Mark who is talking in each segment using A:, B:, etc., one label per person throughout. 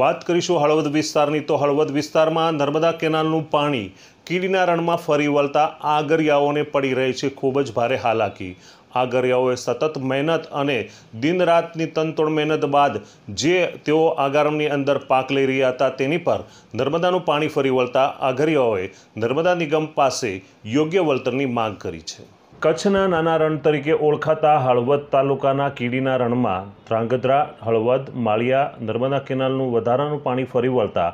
A: વાત કરીશું હળવદ વિસ્તારની તો હળવદ વિસ્તારમાં નર્મદા કેનાલનું પાણી કીડીના રણમાં ફરી વળતા આગરિયાઓને પડી રહી છે ખૂબ જ ભારે હાલાકી આગરિયાઓએ સતત મહેનત અને દિન રાતની તનતોડ મહેનત બાદ જે તેઓ આગારમની અંદર પાક લઈ રહ્યા હતા તેની પર નર્મદાનું પાણી ફરી વળતા આગરિયાઓએ નર્મદા નિગમ પાસે યોગ્ય વળતરની માંગ કરી છે કચ્છના નાના રણ તરીકે ઓળખાતા હળવદ તાલુકાના કીડીના રણમાં ધ્રાંગધ્રા હળવદ માળિયા નર્મદા કેનાલનું વધારાનું પાણી ફરી વળતા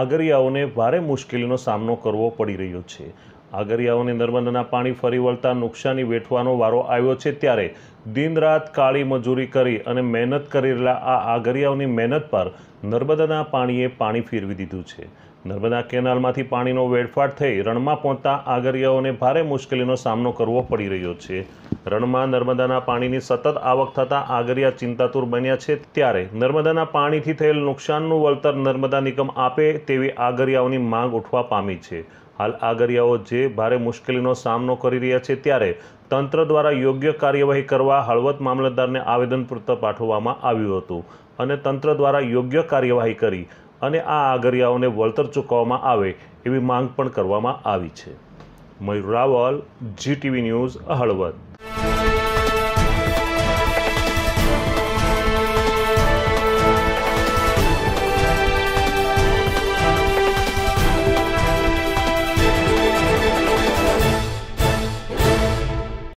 A: આગરિયાઓને ભારે મુશ્કેલીનો સામનો કરવો પડી રહ્યો છે આગરિયાઓની નર્મદાના પાણી ફરી વળતા નુકસાની વેઠવાનો વારો આવ્યો છે ત્યારે દિનરાત કાળી મજૂરી કરી અને મહેનત કરી રહેલા આ આગરિયાઓની મહેનત પર નર્મદાના પાણીએ પાણી ફેરવી દીધું છે નર્મદા કેનાલમાંથી પાણીનો વેડફાટ થઈ રણમાં પહોંચતા આગરિયાઓને ભારે મુશ્કેલીનો સામનો કરવો પડી રહ્યો છે રણમાં નર્મદાના પાણીની સતત આવક થતાં આગરિયા ચિંતાતુર બન્યા છે ત્યારે નર્મદાના પાણીથી થયેલ નુકસાનનું વળતર નર્મદા નિગમ આપે તેવી આગરિયાઓની માંગ ઉઠવા પામી છે હાલ આગરિયાઓ જે ભારે મુશ્કેલીનો સામનો કરી રહ્યા છે ત્યારે તંત્ર દ્વારા યોગ્ય કાર્યવાહી કરવા હળવદ મામલતદારને આવેદનપત્ર પાઠવવામાં આવ્યું હતું અને તંત્ર દ્વારા યોગ્ય કાર્યવાહી કરી અને આ આગરિયાઓને વળતર ચૂકવવામાં આવે એવી માંગ પણ કરવામાં આવી છે મયુર રાવલ જીટીવી ન્યૂઝ હળવદ